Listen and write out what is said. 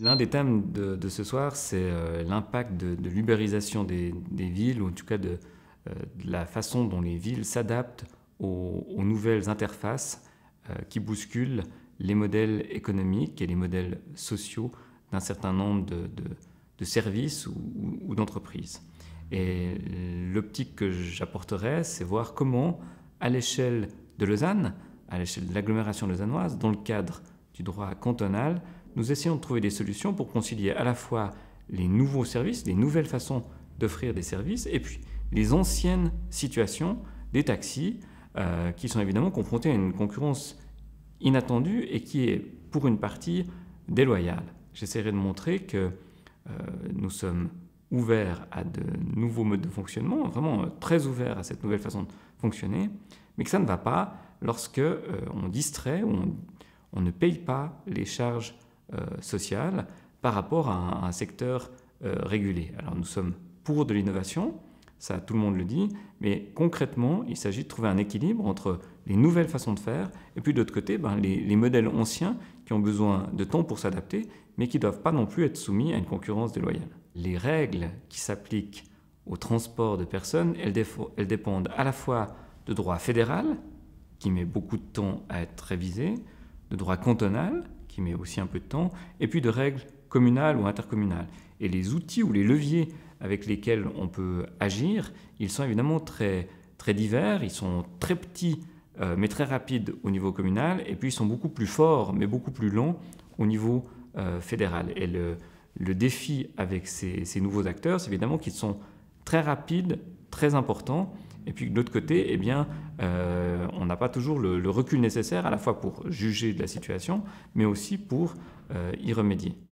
L'un des thèmes de, ce soir, c'est euh, l'impact de, l'ubérisation des, villes, ou en tout cas euh, de, la façon dont les villes s'adaptent aux, nouvelles interfaces euh, qui bousculent les modèles économiques et les modèles sociaux d'un certain nombre de, services ou, ou d'entreprises. Et l'optique que j'apporterai, c'est voir comment, à l'échelle de Lausanne, à l'échelle de l'agglomération lausannoise, dans le cadre du droit cantonal, nous essayons de trouver des solutions pour concilier à la fois les nouveaux services, les nouvelles façons d'offrir des services, et puis les anciennes situations des taxis, euh, qui sont évidemment confrontés à une concurrence inattendue et qui est, pour une partie, déloyale. J'essaierai de montrer que euh, nous sommes ouverts à de nouveaux modes de fonctionnement, vraiment euh, très ouverts à cette nouvelle façon de fonctionner, mais que ça ne va pas lorsque on distrait ou on, on, ne paye pas les charges euh, social par rapport à un, secteur euh, régulé. Alors nous sommes pour de l'innovation, ça tout le monde le dit, mais concrètement, il s'agit de trouver un équilibre entre les nouvelles façons de faire et puis d'autre côté, ben, les, modèles anciens qui ont besoin de temps pour s'adapter, mais qui ne doivent pas non plus être soumis à une concurrence déloyale. Les règles qui s'appliquent au transport de personnes, elles, elles dépendent à la fois de droit fédéral, qui met beaucoup de temps à être révisé, de droit cantonal, qui met aussi un peu de temps, et puis de règles communales ou intercommunales. Et les outils ou les leviers avec lesquels on peut agir, ils sont évidemment très, divers, ils sont très petits euh, mais très rapides au niveau communal, et puis ils sont beaucoup plus forts mais beaucoup plus longs au niveau euh, fédéral. Et le, défi avec ces nouveaux acteurs, c'est évidemment qu'ils sont très rapides, très importants, et puis de l'autre côté, eh bien, euh, on n'a pas toujours le, recul nécessaire à la fois pour juger de la situation, mais aussi pour euh, y remédier.